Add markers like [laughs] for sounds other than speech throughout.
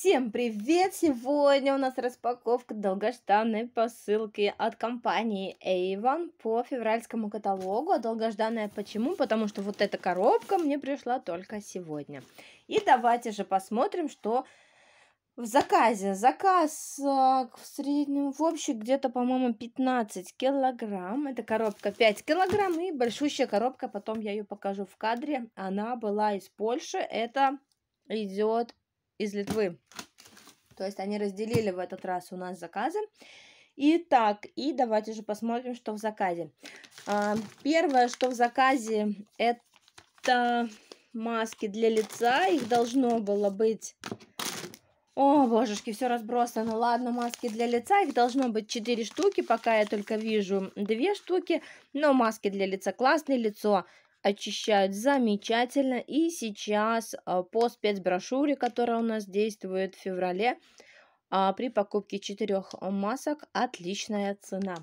Всем привет! Сегодня у нас распаковка долгожданной посылки от компании Avon по февральскому каталогу. А долгожданная почему? Потому что вот эта коробка мне пришла только сегодня. И давайте же посмотрим, что в заказе. Заказ а, в среднем, в общем, где-то, по-моему, 15 килограмм. Это коробка 5 килограмм и большущая коробка, потом я ее покажу в кадре. Она была из Польши. Это идет из Литвы. То есть они разделили в этот раз у нас заказы. Итак, и давайте же посмотрим, что в заказе. А, первое, что в заказе, это маски для лица. Их должно было быть... О, божечки, все разбросано. Ладно, маски для лица. Их должно быть 4 штуки, пока я только вижу 2 штуки. Но маски для лица классные, лицо очищают замечательно. И сейчас а, по спецброшюре, которая у нас действует в феврале, а, при покупке четырех масок отличная цена.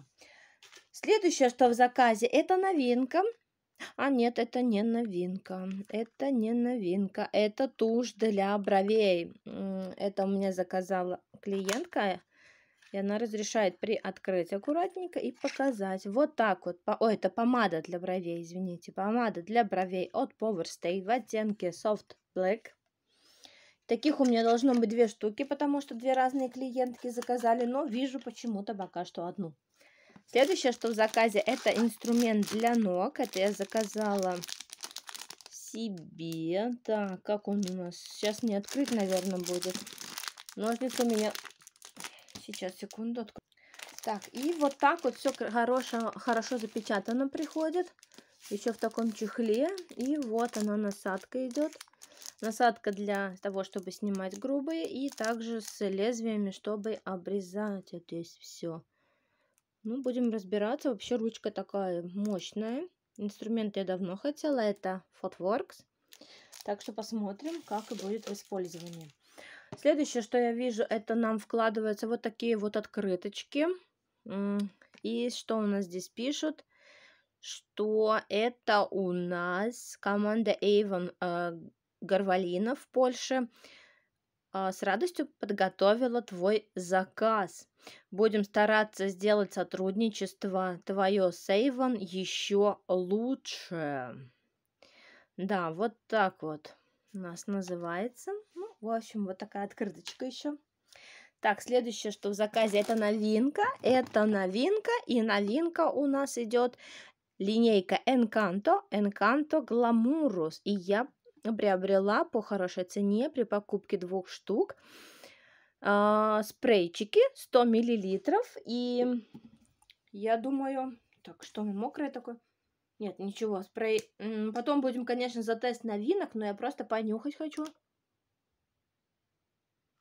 Следующее, что в заказе, это новинка. А нет, это не новинка. Это не новинка. Это тушь для бровей. Это у меня заказала клиентка. И она разрешает приоткрыть аккуратненько и показать. Вот так вот. О, это помада для бровей, извините. Помада для бровей от Power в оттенке Soft Black. Таких у меня должно быть две штуки, потому что две разные клиентки заказали, но вижу почему-то пока что одну. Следующее, что в заказе, это инструмент для ног. Это я заказала себе. Так, как он у нас? Сейчас не открыт, наверное, будет. Ножницы у меня Сейчас, секунду, открою. Так, и вот так вот все хорошо, хорошо запечатано приходит. Еще в таком чехле. И вот она насадка идет. Насадка для того, чтобы снимать грубые. И также с лезвиями, чтобы обрезать здесь все. Ну, будем разбираться. Вообще ручка такая мощная. Инструмент я давно хотела. Это Fotworks. Так что посмотрим, как будет в использовании. Следующее, что я вижу, это нам вкладываются вот такие вот открыточки. И что у нас здесь пишут? Что это у нас команда Avon э, Горвалина в Польше э, с радостью подготовила твой заказ. Будем стараться сделать сотрудничество твое с Avon еще лучше. Да, вот так вот у нас называется. Ну, в общем, вот такая открыточка еще. Так, следующее, что в заказе, это новинка. Это новинка, и новинка у нас идет линейка Encanto, Encanto Glamourus. И я приобрела по хорошей цене при покупке двух штук э, спрейчики 100 миллилитров. И я думаю... Так, что мокрое такое. Нет, ничего, спрей... Потом будем, конечно, за тест новинок, но я просто понюхать хочу.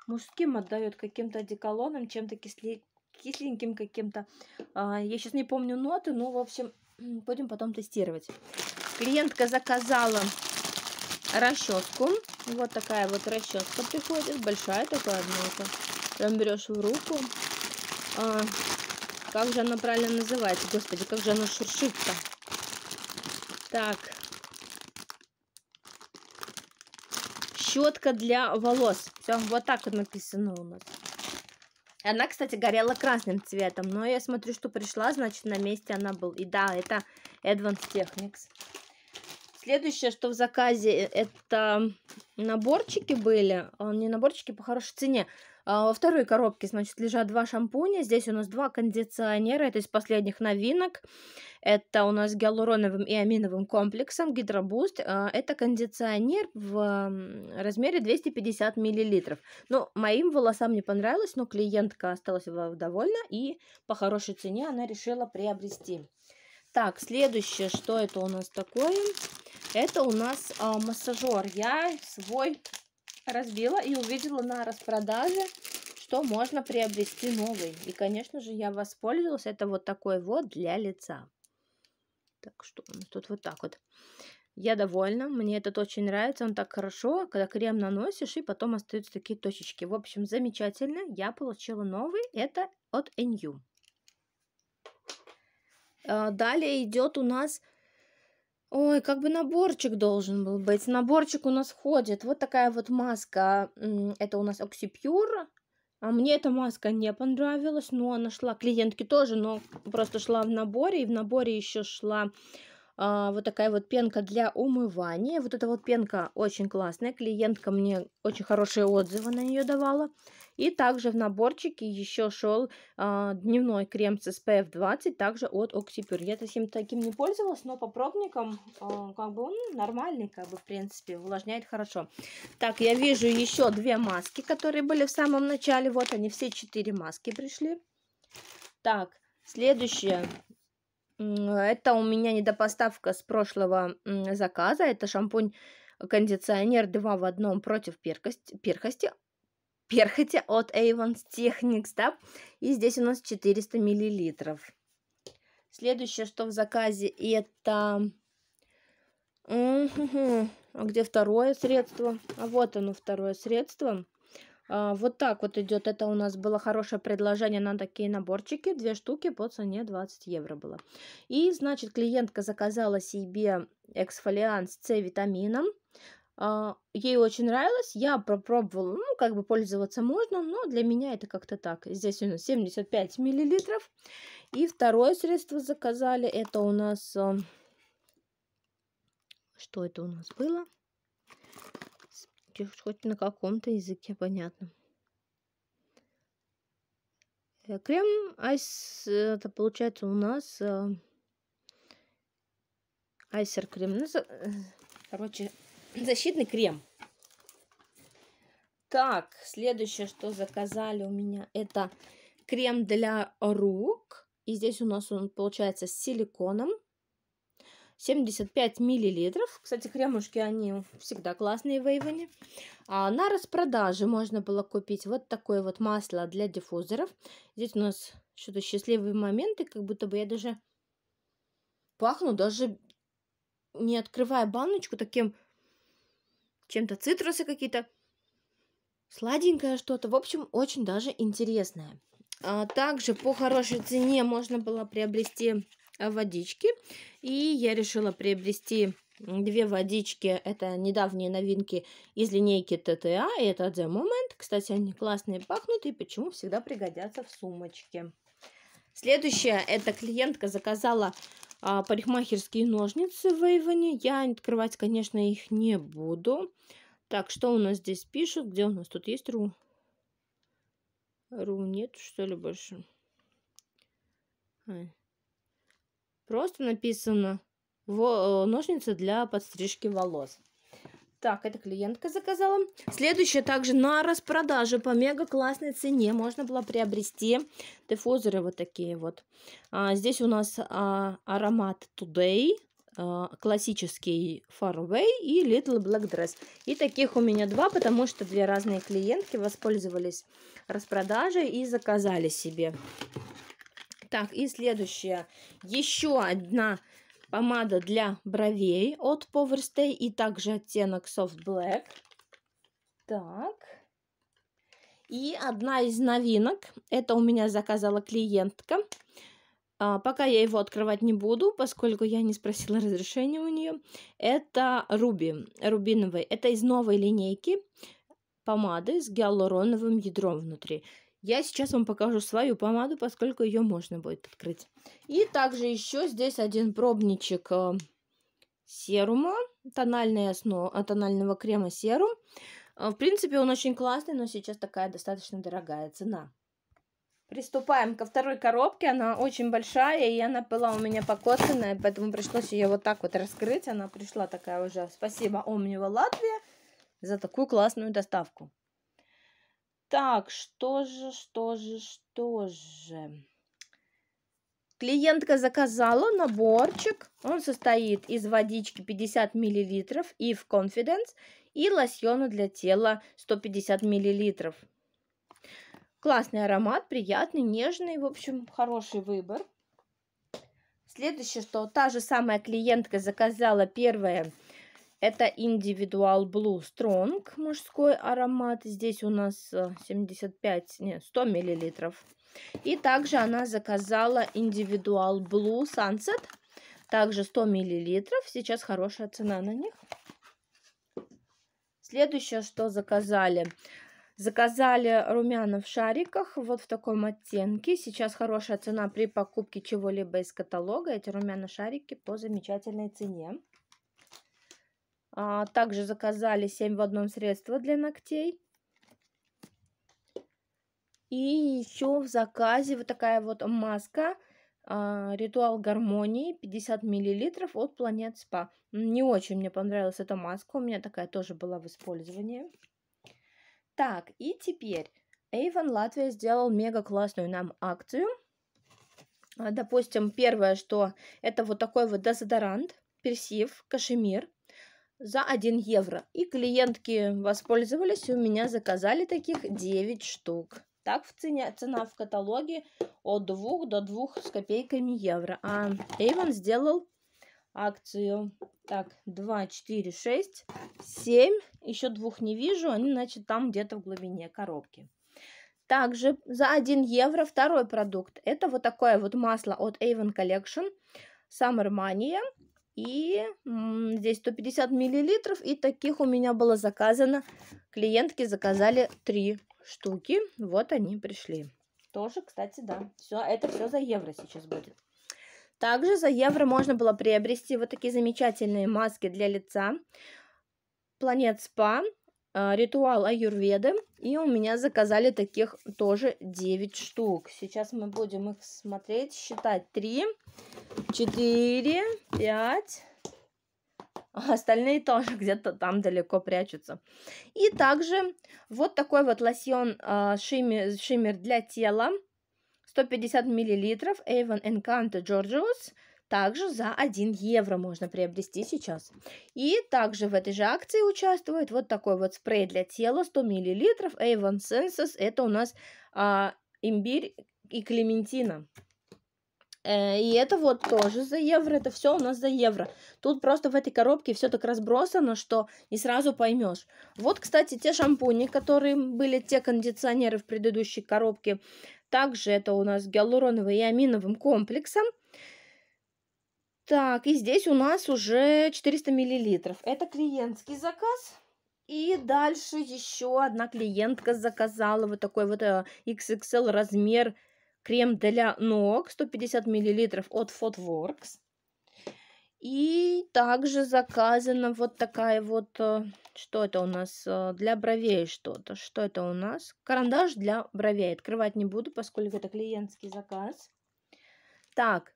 Мужским отдает каким-то одеколоном, чем-то кисли... кисленьким каким-то. А, я сейчас не помню ноты, но, в общем, [clears throat] будем потом тестировать. Клиентка заказала расческу. Вот такая вот расческа приходит. Большая такая, однако. Прям берешь в руку. А, как же она правильно называется? Господи, как же она шуршит-то? Так. Щетка для волос. Все, вот так вот написано у нас. Она, кстати, горела красным цветом, но я смотрю, что пришла, значит, на месте она была. И да, это Advanced Technics. Следующее, что в заказе, э, это наборчики были. А, не наборчики по хорошей цене. А, во второй коробке, значит, лежат два шампуня. Здесь у нас два кондиционера. Это из последних новинок. Это у нас гиалуроновым и аминовым комплексом Гидробуст. А, это кондиционер в размере 250 мл. Ну, моим волосам не понравилось, но клиентка осталась довольна и по хорошей цене она решила приобрести. Так, следующее, что это у нас такое? Это у нас а, массажер. Я свой разбила и увидела на распродаже, что можно приобрести новый. И, конечно же, я воспользовалась. Это вот такой вот для лица. Так что тут вот так вот. Я довольна, мне этот очень нравится, он так хорошо, когда крем наносишь, и потом остаются такие точечки. В общем, замечательно, я получила новый, это от Enyu. А, далее идет у нас Ой, как бы наборчик должен был быть. Наборчик у нас ходит. Вот такая вот маска. Это у нас Oxypure. А мне эта маска не понравилась, но она шла клиентке тоже, но просто шла в наборе, и в наборе еще шла а, вот такая вот пенка для умывания. Вот эта вот пенка очень классная. Клиентка мне очень хорошие отзывы на нее давала. И также в наборчике еще шел а, дневной крем с SPF 20, также от Oxypure. Я таким, таким не пользовалась, но по пробникам а, как бы он нормальный, как бы в принципе, увлажняет хорошо. Так, я вижу еще две маски, которые были в самом начале. Вот они, все четыре маски пришли. Так, следующее это у меня недопоставка с прошлого заказа. Это шампунь-кондиционер э, 2 в одном против перкости, перхости. Перхоти от Avon Technics, да? И здесь у нас 400 миллилитров. Следующее, что в заказе, это... [laughs] А где второе средство? А вот оно, второе средство. А, вот так вот идет. Это у нас было хорошее предложение на такие наборчики. Две штуки по цене 20 евро было. И, значит, клиентка заказала себе эксфолиант с С-витамином. А, ей очень нравилось, я попробовала, ну, как бы пользоваться можно, но для меня это как-то так. Здесь у нас 75 миллилитров. И второе средство заказали, это у нас... А, что это у нас было? хоть на каком-то языке понятно э, Крем айс, э, это получается у нас э, айсер крем. Ну, э, короче, [clears throat] защитный крем. Так, следующее, что заказали у меня, это крем для рук. И здесь у нас он получается с силиконом. 75 миллилитров. Кстати, кремушки, они всегда классные в Эйвоне. А на распродаже можно было купить вот такое вот масло для диффузоров. Здесь у нас что-то счастливые моменты, как будто бы я даже пахну, даже не открывая баночку, таким чем-то цитрусы какие-то. Сладенькое что-то. В общем, очень даже интересное. А также по хорошей цене можно было приобрести Э, водички. И я решила приобрести две водички. Это недавние новинки из линейки ТТА. И это The Moment. Кстати, они классные, пахнут и почему всегда пригодятся в сумочке. следующая эта клиентка заказала а, парикмахерские ножницы в Эйвоне. Я открывать, конечно, их не буду. Так, что у нас здесь пишут? Где у нас тут есть ру? Ру нет, что ли, больше? Просто написано э, ножницы для подстрижки волос. Так, это клиентка заказала. Следующее также на распродаже по мега классной цене можно было приобрести диффузоры вот такие вот. А, здесь у нас а, аромат Today, а, классический Farway и Little Black Dress. И таких у меня два, потому что две разные клиентки воспользовались распродажей и заказали себе. Так, и следующая. Еще одна помада для бровей от Powerstay и также оттенок Soft Black. Так. И одна из новинок, это у меня заказала клиентка. А, пока я его открывать не буду, поскольку я не спросила разрешения у нее. Это руби, рубиновый. Это из новой линейки помады с гиалуроновым ядром внутри. Я сейчас вам покажу свою помаду, поскольку ее можно будет открыть. И также еще здесь один пробничек э, серума, тональной основы, э, тонального крема серум. Э, в принципе, он очень классный, но сейчас такая достаточно дорогая цена. Приступаем ко второй коробке. Она очень большая, и она была у меня покоцанная, поэтому пришлось ее вот так вот раскрыть. Она пришла такая уже. Спасибо Омнива Латвия за такую классную доставку. Так, что же, что же, что же. Клиентка заказала наборчик. Он состоит из водички 50 мл и в Confidence и лосьона для тела 150 мл. Классный аромат, приятный, нежный. В общем, хороший выбор. Следующее, что та же самая клиентка заказала первое это Индивидуал Blue Strong, мужской аромат. Здесь у нас 75, э, нет, 100 миллилитров. И также она заказала Индивидуал Blue Sunset, также 100 миллилитров. Сейчас хорошая цена на них. Следующее, что заказали. Заказали румяна в шариках, вот в таком оттенке. Сейчас хорошая цена при покупке чего-либо из каталога. Эти румяна шарики по замечательной цене. А, также заказали 7 в одном средства для ногтей. И еще в заказе вот такая вот маска а, Ритуал гармонии 50 мл от Планет Спа. Не очень мне понравилась эта маска, у меня такая тоже была в использовании. Так, и теперь Avon Латвия сделал мега классную нам акцию. А, допустим, первое, что это вот такой вот дезодорант, персив, кашемир за 1 евро. И клиентки воспользовались, у меня заказали таких 9 штук. Так в цене, цена в каталоге от 2 до 2 с копейками евро. А Avon сделал акцию. Так, 2, 4, 6, 7. Еще двух не вижу, они, значит, там где-то в глубине коробки. Также за 1 евро второй продукт. Это вот такое вот масло от Avon Collection Summer Mania. И м, здесь 150 миллилитров. И таких у меня было заказано. Клиентки заказали три штуки. Вот они пришли. Тоже, кстати, да. Все, это все за евро сейчас будет. Также за евро можно было приобрести вот такие замечательные маски для лица. Планет Спа а, ритуал аюрведы. И у меня заказали таких тоже 9 штук. Сейчас мы будем их смотреть, считать. 3, 4, 5... Остальные тоже [laughs] где-то там далеко прячутся. И также вот такой вот лосьон а, шиммер, для тела. 150 миллилитров Avon Encanto Georgios. Также за 1 евро можно приобрести сейчас. И также в этой же акции участвует вот такой вот спрей для тела 100 мл Avon Senses. Это у нас а, имбирь и клементина. Э, и это вот тоже за евро, это все у нас за евро. Тут просто в этой коробке все так разбросано, что не сразу поймешь. Вот, кстати, те шампуни, которые были, те кондиционеры в предыдущей коробке. Также это у нас гиалуроновый и аминовым комплексом. Так, и здесь у нас уже 400 миллилитров. Это клиентский заказ. И дальше еще одна клиентка заказала вот такой вот XXL э, размер крем для ног 150 миллилитров от Footworks. И также заказана вот такая вот, э, что это у нас, э, для бровей что-то. Что это у нас? Карандаш для бровей. Открывать не буду, поскольку это клиентский заказ. Так,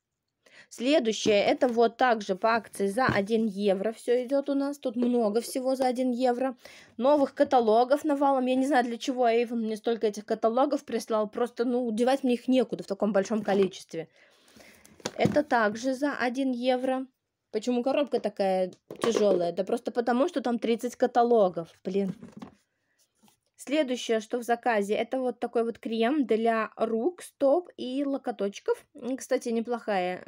Следующее, это вот также по акции за 1 евро все идет у нас. Тут много всего за 1 евро. Новых каталогов навалом. Я не знаю, для чего Эйвен мне столько этих каталогов прислал. Просто, ну, девать мне их некуда в таком большом количестве. Это также за 1 евро. Почему коробка такая тяжелая? Да просто потому, что там 30 каталогов. Блин. Следующее, что в заказе, это вот такой вот крем для рук, стоп и локоточков. Кстати, неплохая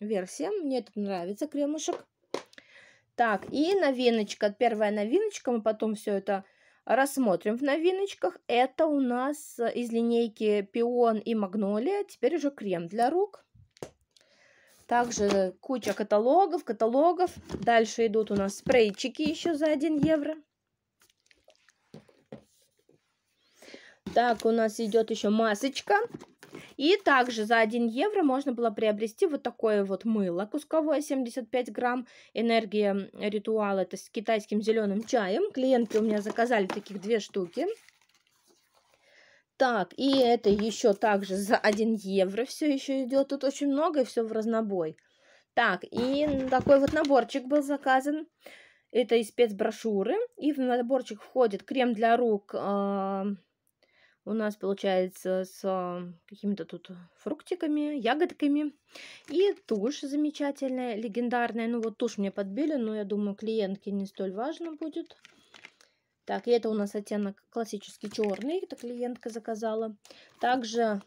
версия, мне этот нравится, кремушек. Так, и новиночка, первая новиночка, мы потом все это рассмотрим в новиночках. Это у нас из линейки пион и магнолия, теперь уже крем для рук. Также куча каталогов, каталогов. Дальше идут у нас спрейчики еще за 1 евро. Так, у нас идет еще масочка. И также за 1 евро можно было приобрести вот такое вот мыло кусковое 75 грамм. Энергия ритуала это с китайским зеленым чаем. Клиентки у меня заказали таких две штуки. Так, и это еще также за 1 евро все еще идет. Тут очень много и все в разнобой. Так, и такой вот наборчик был заказан. Это из спецброшюры. И в наборчик входит крем для рук. Э у нас получается с а, какими-то тут фруктиками, ягодками. И тушь замечательная, легендарная. Ну вот тушь мне подбили, но я думаю, клиентке не столь важно будет. Так, и это у нас оттенок классический черный, это клиентка заказала. Также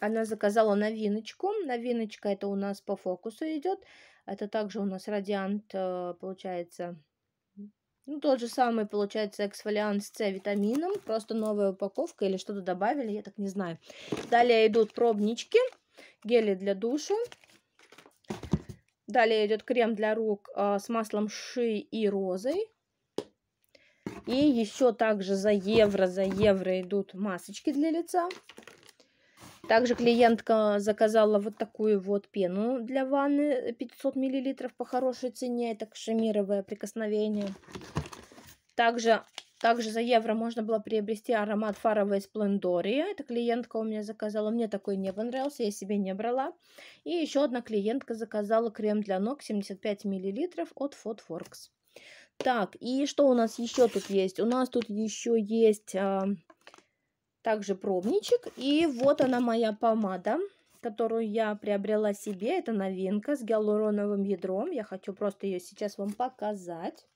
она заказала новиночку. Новиночка это у нас по фокусу идет. Это также у нас радиант, э, получается, ну, тот же самый, получается, эксфолиант с С-витамином. Просто новая упаковка или что-то добавили, я так не знаю. Далее идут пробнички, гели для душа. Далее идет крем для рук а, с маслом ши и розой. И еще также за евро, за евро идут масочки для лица. Также клиентка заказала вот такую вот пену для ванны 500 э, мл по хорошей цене. Это кашемировое прикосновение. Также, также за евро можно было приобрести аромат фаровой сплендория. Это клиентка у меня заказала. Мне такой не понравился, я себе не брала. И еще одна клиентка заказала крем для ног 75 мл от Fotworks. Так, и что у нас еще тут есть? У нас тут еще есть... А, также пробничек. И вот она моя помада, которую я приобрела себе. Это новинка с гиалуроновым ядром. Я хочу просто ее сейчас вам показать.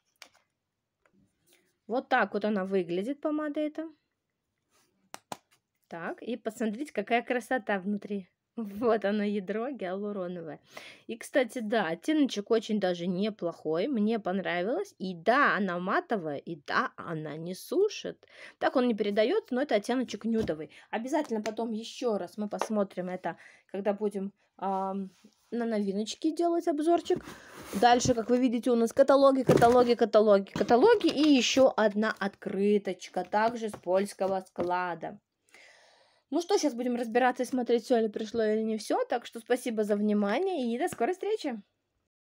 Вот так вот она выглядит, помада эта. Так, и посмотрите, какая красота внутри. Вот оно ядро гиалуроновое. И, кстати, да, оттеночек очень даже неплохой, мне понравилось. И да, она матовая, и да, она не сушит. Так он не передается, но это оттеночек нюдовый. Обязательно потом еще раз мы посмотрим это, когда будем э, на новиночки делать обзорчик. Дальше, как вы видите, у нас каталоги, каталоги, каталоги, каталоги и еще одна открыточка, также с польского склада. Ну что, сейчас будем разбираться и смотреть, все ли пришло или не все. Так что спасибо за внимание и до скорой встречи.